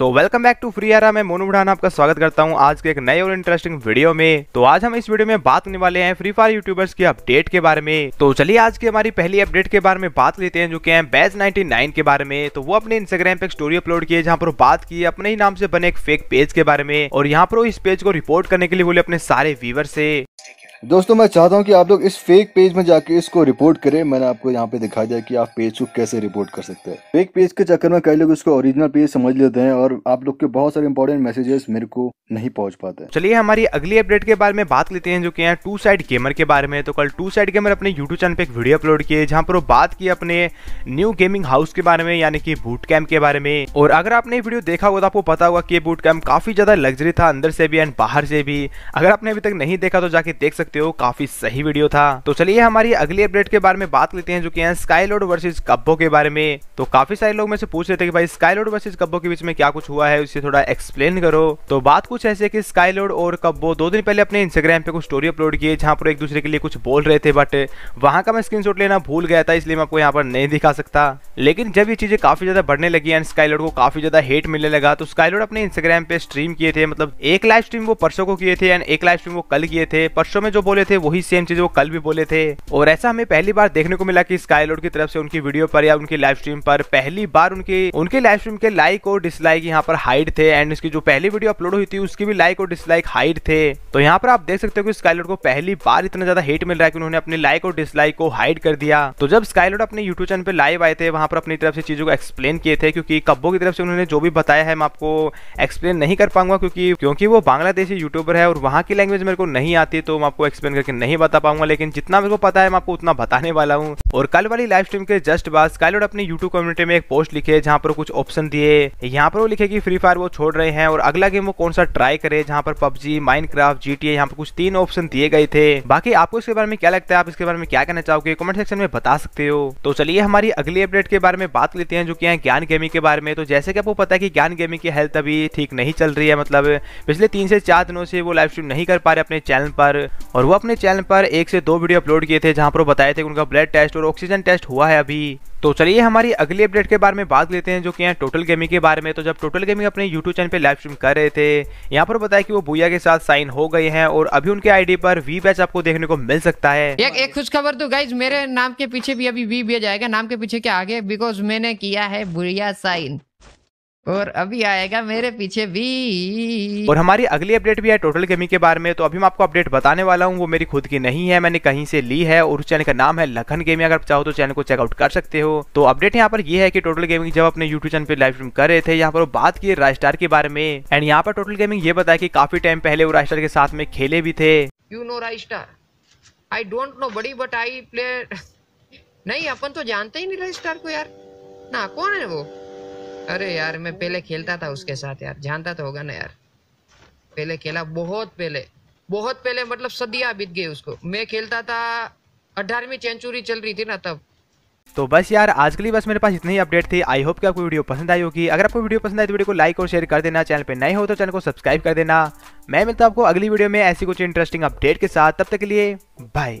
so welcome back to free आरा मैं मोनू बुढ़ान आपका स्वागत करता हूं आज के एक नए और इंटरेस्टिंग वीडियो में तो आज हम इस वीडियो में बात करने वाले हैं फ्री फायर यूट्यूबर्स की अपडेट के बारे में तो चलिए आज की हमारी पहली अपडेट के बारे में बात लेते हैं जो की है बैज नाइन के बारे में तो वो अपने इंस्टाग्राम पे एक स्टोरी अपलोड की जहाँ पर बात की अपने ही नाम से बने एक फेक पेज के बारे में और यहाँ पर इस पेज को रिपोर्ट करने के लिए बोले अपने सारे व्यूवर से दोस्तों मैं चाहता हूं कि आप लोग इस फेक पेज में जाके इसको रिपोर्ट करें मैंने आपको यहाँ पे दिखा दिया कि आप पेज को कैसे रिपोर्ट कर सकते हैं फेक पेज के चक्कर में कई लोग इसको ओरिजिनल पेज समझ लेते हैं और आप लोग के बहुत सारे इंपॉर्टेंट मैसेजेस मेरे को नहीं पहुंच पाते चलिए हमारी अगली अपडेट के बारे में बात लेते हैं जो की है टू साइड गेमर के बारे में तो कल टू साइड गेमर अपने यूट्यूब चैनल पे एक वीडियो अपलोड किए जहाँ पर वो बात की अपने न्यू गेमिंग हाउस के बारे में यानी कि बूट कैम्प के बारे में और अगर आपने वीडियो देखा होगा तो आपको पता होगा कि बूट कैम्प काफी ज्यादा लग्जरी था अंदर से भी एंड बाहर से भी अगर आपने अभी तक नहीं देखा तो जाके देख सकते सकते हो काफी सही वीडियो था तो चलिए हमारी अगली अपडेट के बारे में बात लेते हैं जो की स्काई लोड वर्सेज कब्बो के बारे में तो काफी सारे लोग मेरे पूछ रहे थे कि भाई लोड वर्सेज कब्बो के बीच में क्या कुछ हुआ है उसे थोड़ा एक्सप्लेन करो तो बात कुछ ऐसे की स्काई लोड और कब्बो दो दिन पहले अपने इंस्टाग्राम पे कुछ स्टोरी अपलोड किए जहाँ पर एक दूसरे के लिए कुछ बोल रहे थे बट वहां का मैं स्क्रीन लेना भूल गया था इसलिए मैं आपको यहाँ पर नहीं दिखा सकता लेकिन जब ये चीजें काफी ज्यादा बढ़ने लगी एंड स्काईलोड को काफी ज्यादा हेट मिलने लगा तो स्काईलोड अपने इंस्टाग्राम पे स्ट्रीम किए थे मतलब एक लाइव स्ट्रीम वो परसों को किए थे एंड एक लाइव स्ट्रीम वो कल किए थे परसों में जो जो बोले थे वही सेम चीज वो कल भी बोले थे और ऐसा हमें पहली बार देखने को मिला कि स्काईलोड की तरफ से उनकी वीडियो पर या उनकी लाइव स्ट्रीम पर पहली बार उनकी उनके लाइव स्ट्रीम के लाइक और डिसलाइक यहाँ पर हाइड थे एंड उसकी जो पहली वीडियो अपलोड हुई थी उसकी भी लाइक और डिसलाइक हाइड थे तो यहाँ पर आप देख सकते हो कि स्काईलोड को पहली बार इतना ज्यादा हेट मिल रहा है कि उन्होंने अपने लाइक और डिसलाइक को हाइड कर दिया तो जब स्काईलोड अपने यूट्यूब चैनल पर लाइव आए थे वहां पर अपनी तरफ से चीजों को एक्सप्लेन किए थे क्योंकि कब्बो की तरफ से उन्होंने जो भी बताया है मैं आपको एक्सप्लेन नहीं कर पाऊंगा क्योंकि क्योंकि वो बांग्लादेशी यूट्यूबर है और वहां की लैंग्वेज मेरे को नहीं आती तो मैं आपको एक्सप्लेन करके नहीं बता पाऊंगा लेकिन जितना मेरे को पता है मैं आपको उतना बताने वाला हूँ और कल वाली लाइव स्ट्रीम के जस्ट बाद स्काईलोड अपनी यूट्यूब कम्युनिटी में एक पोस्ट लिखे जहाँ पर कुछ ऑप्शन दिए यहाँ पर वो लिखे की फ्री फायर वो छोड़ रहे हैं और अगला गेम वो कौन सा ट्राई करे जहाँ पर पबजी क्राफ्ट जीटीए यहाँ पर कुछ तीन ऑप्शन दिए गए थे बाकी आपको इसके बारे में क्या लगता है आप इसके बारे में क्या कहना चाहोगे कमेंट सेक्शन में बता सकते हो तो चलिए हमारी अगली अपडेट के बारे में बात लेते हैं जो कि है ज्ञान गेमिंग के बारे में तो जैसे कि आपको पता है कि ज्ञान गेमिंग की हेल्थ अभी ठीक नहीं चल रही है मतलब पिछले तीन से चार दिनों से वो लाइव स्ट्रीम नहीं कर पा रहे अपने चैनल पर और वो अपने चैनल पर एक से दो वीडियो अपलोड किए थे जहाँ पर वो बताए थे उनका ब्लड टेस्ट और ऑक्सीजन टेस्ट हुआ है अभी तो चलिए हमारी अगली अपडेट के बारे में बात लेते हैं जो कि हैं टोटल गेमिंग के बारे में तो जब टोटल गेमिंग अपने यूट्यूब चैनल पे लाइव स्ट्रीम कर रहे थे यहाँ पर बताया कि वो बुया के साथ साइन हो गए हैं और अभी उनके आईडी पर वी बैच आपको देखने को मिल सकता है एक एक खुश खबर तो गाइज मेरे नाम के पीछे भी अभी वी बैच आएगा नाम के पीछे क्या आगे बिकॉज मैंने किया है बुरिया साइन और अभी आएगा मेरे पीछे भी और हमारी अगली अपडेट भी है टोटल गेमिंग के बारे में तो अभी मैं आपको अपडेट बताने वाला हूँ वो मेरी खुद की नहीं है मैंने कहीं से ली है और उस चैनल का नाम है लखन गेमिंग अगर चाहो तो चैनल को चेकआउट कर सकते हो तो अपडेट यहाँ पर ये है कि टोटल गेमिंग जब अपने यूट्यूब चैनल पर लाइव स्ट्रीम कर रहे थे यहाँ पर वो बात की राजस्टार के बारे में एंड यहाँ पर टोटल गेमिंग ये बताया की काफी टाइम पहले वो राजस्टार के साथ में खेले भी थे you know Raistar I don't know बड़ी बट आई प्लेयर नहीं अपन तो जानते ही नहीं राजस्टार को यार ना कौन है वो अरे यार मैं पहले खेलता था उसके साथ यार जानता तो होगा ना यार पहले खेला बहुत पहले बहुत पहले मतलब सदिया बीत गई उसको मैं खेलता था अठारहवीं सेंचुरी चल रही थी ना तब तो बस यार आज के लिए बस मेरे पास इतनी ही अपडेट थी आई होप कि आपको वीडियो पसंद आई होगी अगर आपको वीडियो पसंद आई तो वीडियो को लाइक और शेयर कर देना चैनल पे नए हो तो चैनल को सब्सक्राइब कर देना मैं मिलता हूँ आपको अगली वीडियो में ऐसी कुछ इंटरेस्टिंग अपडेट के साथ तब तक के लिए बाय